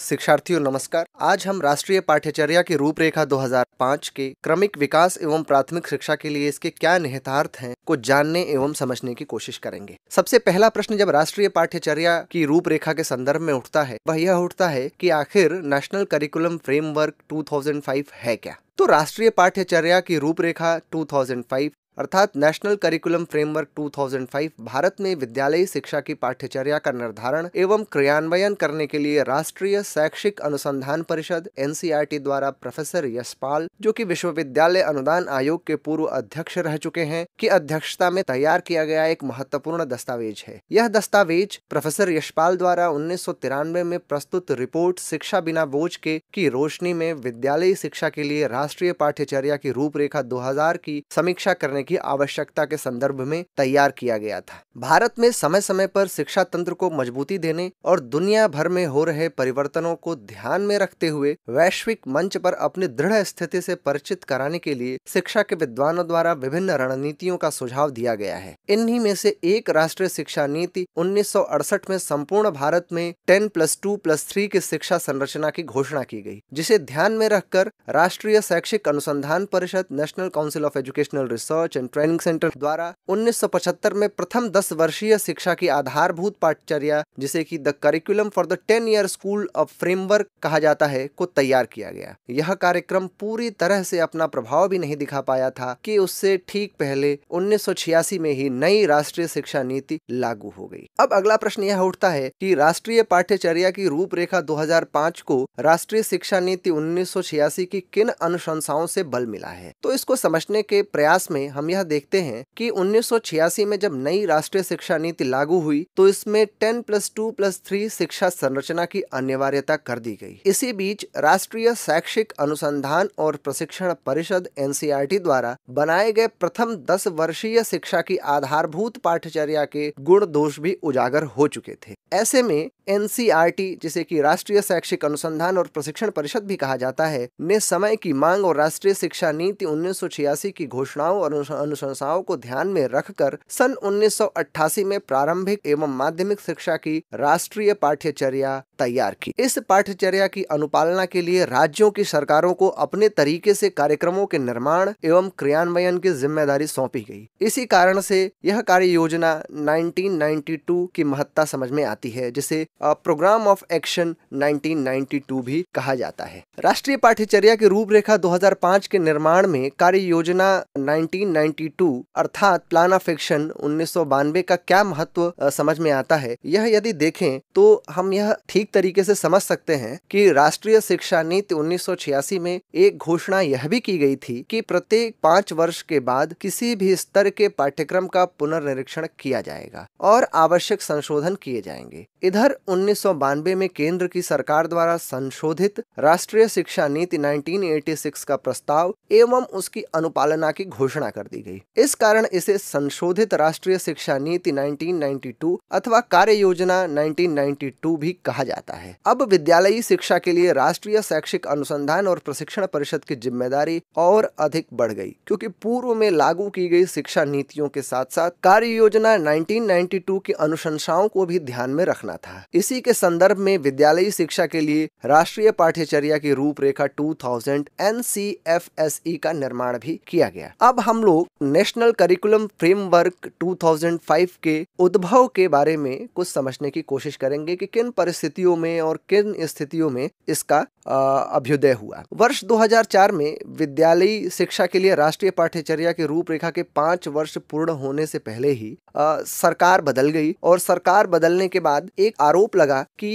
शिक्षार्थियों नमस्कार आज हम राष्ट्रीय पाठ्यचर्या की रूपरेखा 2005 के क्रमिक विकास एवं प्राथमिक शिक्षा के लिए इसके क्या निहितार्थ हैं को जानने एवं समझने की कोशिश करेंगे सबसे पहला प्रश्न जब राष्ट्रीय पाठ्यचर्या की रूपरेखा के संदर्भ में उठता है वह यह उठता है कि आखिर नेशनल करिकुलम फ्रेमवर्क 2005 है क्या तो राष्ट्रीय पाठ्यचर्या की रूपरेखा 2005 अर्थात नेशनल करिकुलम फ्रेमवर्क 2005 भारत में विद्यालयी शिक्षा की पाठ्यचर्या का निर्धारण एवं क्रियान्वयन करने के लिए राष्ट्रीय शैक्षिक अनुसंधान परिषद एन द्वारा प्रोफेसर यशपाल जो कि विश्वविद्यालय अनुदान आयोग के पूर्व अध्यक्ष रह चुके हैं की अध्यक्षता में तैयार किया गया एक महत्वपूर्ण दस्तावेज है यह दस्तावेज प्रोफेसर यशपाल द्वारा उन्नीस में प्रस्तुत रिपोर्ट शिक्षा बिना बोझ के की रोशनी में विद्यालयी शिक्षा के लिए राष्ट्रीय पाठ्यचर्या की रूपरेखा 2000 की समीक्षा करने की आवश्यकता के संदर्भ में तैयार किया गया था भारत में समय समय पर शिक्षा तंत्र को मजबूती देने और दुनिया भर में हो रहे परिवर्तनों को ध्यान में रखते हुए वैश्विक मंच पर अपनी दृढ़ स्थिति से परिचित कराने के लिए शिक्षा के विद्वानों द्वारा विभिन्न रणनीतियों का सुझाव दिया गया है इन्हीं में से एक राष्ट्रीय शिक्षा नीति उन्नीस में संपूर्ण भारत में ten plus two plus three की शिक्षा संरचना की घोषणा की गई जिसे ध्यान में रखकर राष्ट्रीय शैक्षिक अनुसंधान परिषद National Council of Educational Research and Training Centre द्वारा 1975 में प्रथम 10 वर्षीय शिक्षा की आधारभूत पाठचर्या जिसे कि the curriculum for the ten year school of framework कहा जाता है को तैयार किया गया यह कार्यक्रम पूरी तरह से अपना प्रभाव भी नहीं दिखा पाया था कि उससे ठीक पहले उन्नीस में ही नई राष्ट्रीय शिक्षा नीति लागू हो गई अब अगला प्रश्न यह उठता है कि राष्ट्रीय पाठ्यचर्या की रूपरेखा 2005 को राष्ट्रीय शिक्षा नीति उन्नीस की किन अनुशंसाओं से बल मिला है तो इसको समझने के प्रयास में हम यह देखते हैं कि 1986 में जब नई राष्ट्रीय शिक्षा नीति लागू हुई तो इसमें 10 प्लस टू प्लस थ्री शिक्षा संरचना की अनिवार्यता कर दी गई इसी बीच राष्ट्रीय शैक्षिक अनुसंधान और प्रशिक्षण परिषद एन द्वारा बनाए गए प्रथम दस वर्षीय शिक्षा की आधारभूत पाठचर्या के गुण दोष भी उजागर हो चुके थे ऐसे में एन जिसे कि राष्ट्रीय शैक्षिक अनुसंधान और प्रशिक्षण परिषद भी कहा जाता है ने समय की मांग और राष्ट्रीय शिक्षा नीति उन्नीस की घोषणाओं और अनुशंसाओं को ध्यान में रखकर सन 1988 में प्रारंभिक एवं माध्यमिक शिक्षा की राष्ट्रीय पाठ्यचर्या तैयार की इस पाठ्यचर्या की अनुपालना के लिए राज्यों की सरकारों को अपने तरीके से कार्यक्रमों के निर्माण एवं क्रियान्वयन की जिम्मेदारी सौंपी गई इसी कारण से यह कार्य योजना 1992 की महत्ता समझ में आती है जिसे प्रोग्राम ऑफ एक्शन 1992 भी कहा जाता है राष्ट्रीय पाठ्यचर्या की रूपरेखा 2005 के निर्माण में कार्य योजना 1992 अर्थात प्लान ऑफ एक्शन उन्नीस का क्या महत्व समझ में आता है यह यदि देखें तो हम यह ठीक तरीके से समझ सकते हैं कि राष्ट्रीय शिक्षा नीति उन्नीस में एक घोषणा यह भी की गई थी कि प्रत्येक पाँच वर्ष के बाद किसी भी स्तर के पाठ्यक्रम का पुनर्निरीक्षण किया जाएगा और आवश्यक संशोधन किए जाएंगे इधर उन्नीस में केंद्र की सरकार द्वारा संशोधित राष्ट्रीय शिक्षा नीति 1986 का प्रस्ताव एवं उसकी अनुपालना की घोषणा कर दी गई इस कारण इसे संशोधित राष्ट्रीय शिक्षा नीति 1992 अथवा कार्य योजना 1992 भी कहा जाता है अब विद्यालयी शिक्षा के लिए राष्ट्रीय शैक्षिक अनुसंधान और प्रशिक्षण परिषद की जिम्मेदारी और अधिक बढ़ गई क्योंकि पूर्व में लागू की गई शिक्षा नीतियों के साथ साथ कार्य योजना नाइनटीन की अनुशंसाओं को भी ध्यान में रखना था इसी के संदर्भ में विद्यालयी शिक्षा के लिए राष्ट्रीय पाठ्यचर्या की रूपरेखा 2000 एनसीएफएसई e का निर्माण भी किया गया अब हम लोग नेशनल करिकुलम फ्रेमवर्क 2005 के उद्भव के बारे में कुछ समझने की कोशिश करेंगे कि किन परिस्थितियों में और किन स्थितियों में इसका अभ्युदय हुआ वर्ष 2004 में विद्यालयी शिक्षा के लिए राष्ट्रीय पाठ्यचर्या की रूपरेखा के पांच वर्ष पूर्ण होने से पहले ही आ, सरकार बदल गई और सरकार बदलने के बाद एक आरोप आरोप लगा कि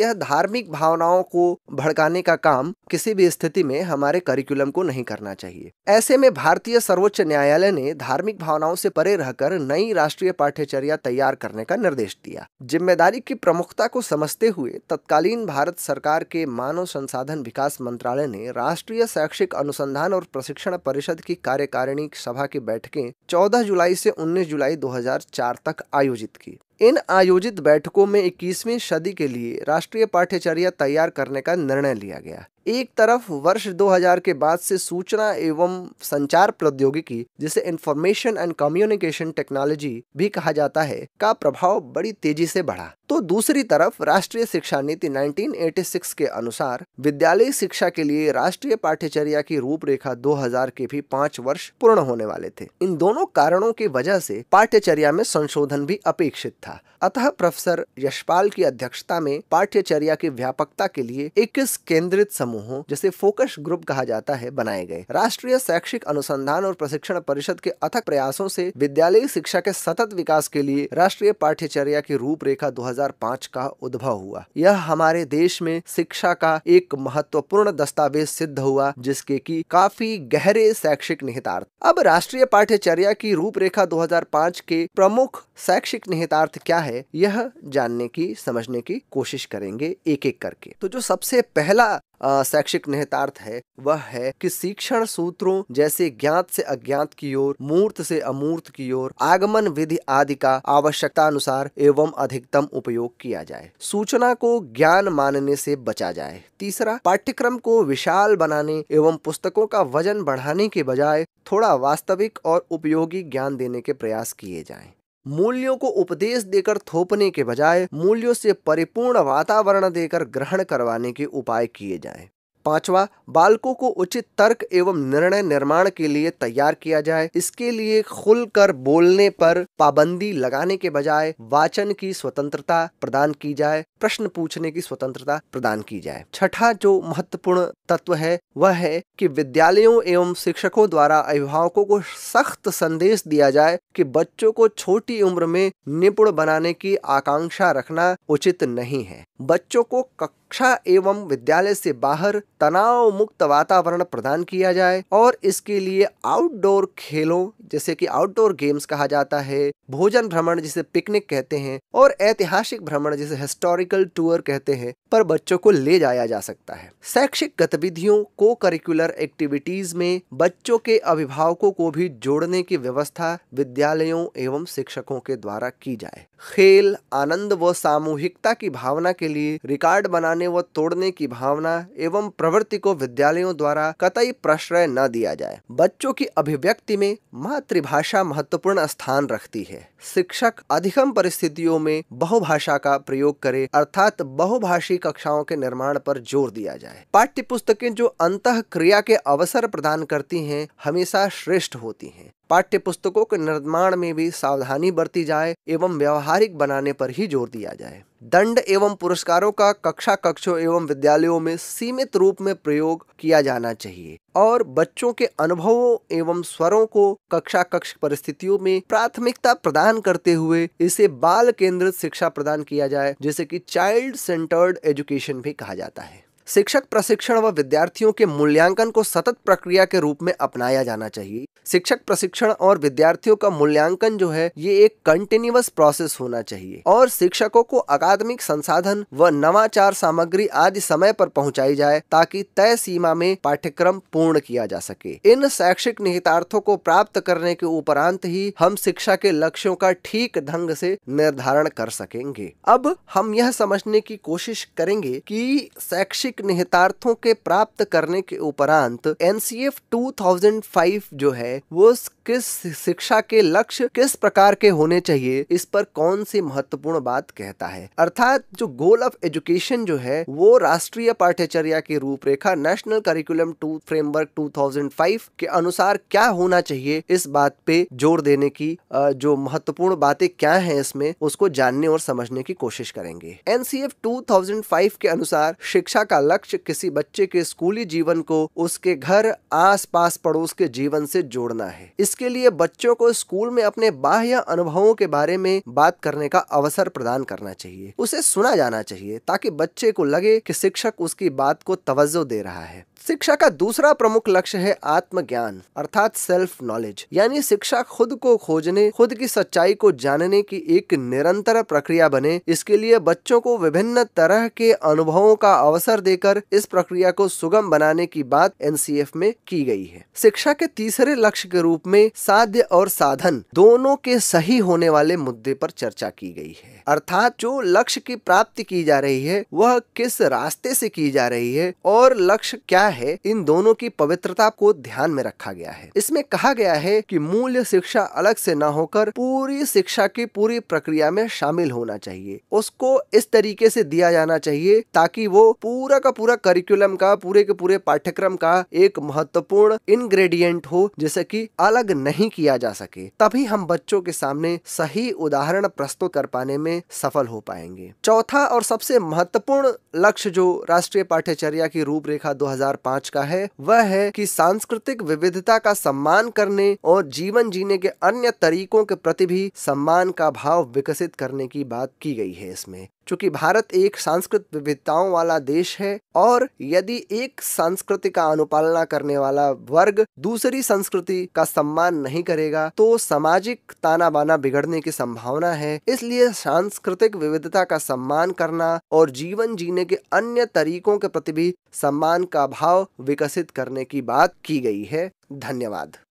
यह धार्मिक भावनाओं को भड़काने का काम किसी भी स्थिति में हमारे करिकुलम को नहीं करना चाहिए ऐसे में भारतीय सर्वोच्च न्यायालय ने धार्मिक भावनाओं से परे रहकर नई राष्ट्रीय पाठ्यचर्या तैयार करने का निर्देश दिया जिम्मेदारी की प्रमुखता को समझते हुए तत्कालीन भारत सरकार के मानव संसाधन विकास मंत्रालय ने राष्ट्रीय शैक्षिक अनुसंधान और प्रशिक्षण परिषद की कार्यकारिणी सभा की बैठकें 14 जुलाई से 19 जुलाई 2004 तक आयोजित की इन आयोजित बैठकों में इक्कीसवीं सदी के लिए राष्ट्रीय पाठ्यचर्या तैयार करने का निर्णय लिया गया एक तरफ वर्ष 2000 के बाद से सूचना एवं संचार प्रौद्योगिकी जिसे इंफॉर्मेशन एंड कम्युनिकेशन टेक्नोलॉजी भी कहा जाता है का प्रभाव बड़ी तेजी से बढ़ा तो दूसरी तरफ राष्ट्रीय शिक्षा नीति 1986 के अनुसार विद्यालय शिक्षा के लिए राष्ट्रीय पाठ्यचर्या की रूपरेखा 2000 के भी पाँच वर्ष पूर्ण होने वाले थे इन दोनों कारणों की वजह से पाठ्यचर्या में संशोधन भी अपेक्षित था अतः प्रोफेसर यशपाल की अध्यक्षता में पाठ्यचर्या की व्यापकता के लिए इक्कीस केंद्रित समूह समूहों जिसे फोकस ग्रुप कहा जाता है बनाए गए राष्ट्रीय शैक्षिक अनुसंधान और प्रशिक्षण परिषद के अथक प्रयासों से विद्यालय शिक्षा के सतत विकास के लिए राष्ट्रीय पाठ्यचर्या की रूपरेखा 2005 का उद्भव हुआ यह हमारे देश में शिक्षा का एक महत्वपूर्ण दस्तावेज सिद्ध हुआ जिसके की काफी गहरे शैक्षिक निहितार्थ अब राष्ट्रीय पाठ्यचर्या की रूपरेखा 2005 के प्रमुख शैक्षिक निहितार्थ क्या है यह जानने की समझने की कोशिश करेंगे एक एक करके तो जो सबसे पहला शैक्षिक निहितार्थ है वह है कि शिक्षण सूत्रों जैसे ज्ञात से अज्ञात की ओर मूर्त से अमूर्त की ओर आगमन विधि आदि का आवश्यकता अनुसार एवं अधिकतम उपयोग किया जाए सूचना को ज्ञान मानने से बचा जाए तीसरा पाठ्यक्रम को विशाल बनाने एवं पुस्तकों का वजन बढ़ाने के बजाय थोड़ा वास्तविक और उपयोगी ज्ञान देने के प्रयास किए जाएं। मूल्यों को उपदेश देकर थोपने के बजाय मूल्यों से परिपूर्ण वातावरण देकर ग्रहण करवाने के उपाय किए जाएं। पांचवा बालकों को उचित तर्क एवं निर्णय निर्माण के लिए तैयार किया जाए इसके लिए खुलकर बोलने पर पाबंदी लगाने के बजाय वाचन की स्वतंत्रता प्रदान की जाए प्रश्न पूछने की स्वतंत्रता प्रदान की जाए छठा जो महत्वपूर्ण तत्व है वह है कि विद्यालयों एवं शिक्षकों द्वारा अभिभावकों को सख्त संदेश दिया जाए कि बच्चों को छोटी उम्र में निपुण बनाने की आकांक्षा रखना उचित नहीं है बच्चों को कक्षा एवं विद्यालय से बाहर तनाव मुक्त वातावरण प्रदान किया जाए और इसके लिए आउटडोर खेलों जैसे कि आउटडोर गेम्स कहा जाता है भोजन भ्रमण जिसे पिकनिक कहते हैं और ऐतिहासिक भ्रमण जिसे हिस्टोरिकल टूर कहते हैं पर बच्चों को ले जाया जा सकता है शैक्षिक गतिविधियों को करिकुलर एक्टिविटीज में बच्चों के अभिभावकों को भी जोड़ने की व्यवस्था विद्यालयों एवं शिक्षकों के द्वारा की जाए खेल आनंद व सामूहिकता की भावना के लिए रिकॉर्ड बनाने बनाने व तोड़ने की भावना एवं प्रवृत्ति को विद्यालयों द्वारा कतई प्रश्रय न दिया जाए बच्चों की अभिव्यक्ति में मातृभाषा महत्वपूर्ण स्थान रखती है शिक्षक अधिकम परिस्थितियों में बहुभाषा का प्रयोग करे अर्थात बहुभाषी कक्षाओं के निर्माण पर जोर दिया जाए पाठ्य पुस्तकें जो अंत क्रिया के अवसर प्रदान करती है हमेशा श्रेष्ठ होती है पाठ्य पुस्तकों के निर्माण में भी सावधानी बरती जाए एवं व्यवहारिक बनाने पर ही जोर दिया जाए दंड एवं पुरस्कारों का कक्षा कक्षों एवं विद्यालयों में सीमित रूप में प्रयोग किया जाना चाहिए और बच्चों के अनुभवों एवं स्वरों को कक्षा कक्ष परिस्थितियों में प्राथमिकता प्रदान करते हुए इसे बाल केंद्रित शिक्षा प्रदान किया जाए जिसे कि चाइल्ड सेंटर्ड एजुकेशन भी कहा जाता है शिक्षक प्रशिक्षण व विद्यार्थियों के मूल्यांकन को सतत प्रक्रिया के रूप में अपनाया जाना चाहिए शिक्षक प्रशिक्षण और विद्यार्थियों का मूल्यांकन जो है ये एक कंटिन्यूस प्रोसेस होना चाहिए और शिक्षकों को अकादमिक संसाधन व नवाचार सामग्री आदि समय पर पहुंचाई जाए ताकि तय सीमा में पाठ्यक्रम पूर्ण किया जा सके इन शैक्षिक निहितार्थों को प्राप्त करने के उपरांत ही हम शिक्षा के लक्ष्यों का ठीक ढंग से निर्धारण कर सकेंगे अब हम यह समझने की कोशिश करेंगे की शैक्षिक वैश्विक निहितार्थों के प्राप्त करने के उपरांत एनसीएफ 2005 जो है वो किस शिक्षा के लक्ष्य किस प्रकार के होने चाहिए इस पर कौन सी महत्वपूर्ण बात कहता है अर्थात जो गोल ऑफ एजुकेशन जो है वो राष्ट्रीय पाठ्यचर्या की रूपरेखा नेशनल करिकुलम टू फ्रेमवर्क 2005 के अनुसार क्या होना चाहिए इस बात पे जोर देने की जो महत्वपूर्ण बातें क्या है इसमें उसको जानने और समझने की कोशिश करेंगे एनसीएफ 2005 के अनुसार शिक्षा का लक्ष्य किसी बच्चे के स्कूली जीवन को उसके घर आस पास पड़ोस के जीवन से जोड़ना है इसके लिए बच्चों को स्कूल में अपने बाह्य अनुभवों के बारे में बात करने का अवसर प्रदान करना चाहिए उसे सुना जाना चाहिए ताकि बच्चे को लगे कि शिक्षक उसकी बात को तवज्जो दे रहा है शिक्षा का दूसरा प्रमुख लक्ष्य है आत्मज्ञान अर्थात सेल्फ नॉलेज यानी शिक्षा खुद को खोजने खुद की सच्चाई को जानने की एक निरंतर प्रक्रिया बने इसके लिए बच्चों को विभिन्न तरह के अनुभवों का अवसर देकर इस प्रक्रिया को सुगम बनाने की बात एन में की गई है शिक्षा के तीसरे लक्ष्य के रूप में साध्य और साधन दोनों के सही होने वाले मुद्दे पर चर्चा की गई है अर्थात जो लक्ष्य की प्राप्ति की जा रही है वह किस रास्ते से की जा रही है और लक्ष्य क्या है इन दोनों की पवित्रता को ध्यान में रखा गया है इसमें कहा गया है कि मूल्य शिक्षा अलग से न होकर पूरी शिक्षा की पूरी प्रक्रिया में शामिल होना चाहिए उसको इस तरीके से दिया जाना चाहिए ताकि वो पूरा का पूरा करिकुलम का पूरे के पूरे पाठ्यक्रम का एक महत्वपूर्ण इनग्रेडियंट हो जिसे की अलग नहीं किया जा सके तभी हम बच्चों के सामने सही उदाहरण प्रस्तुत कर पाने में में सफल हो पाएंगे चौथा और सबसे महत्वपूर्ण लक्ष्य जो राष्ट्रीय पाठ्यचर्या की रूपरेखा 2005 का है वह है कि सांस्कृतिक विविधता का सम्मान करने और जीवन जीने के अन्य तरीकों के प्रति भी सम्मान का भाव विकसित करने की बात की गई है इसमें चूंकि भारत एक सांस्कृतिक विविधताओं वाला देश है और यदि एक संस्कृति का अनुपालना करने वाला वर्ग दूसरी संस्कृति का सम्मान नहीं करेगा तो सामाजिक ताना बाना बिगड़ने की संभावना है इसलिए सांस्कृतिक विविधता का सम्मान करना और जीवन जीने के अन्य तरीकों के प्रति भी सम्मान का भाव विकसित करने की बात की गई है धन्यवाद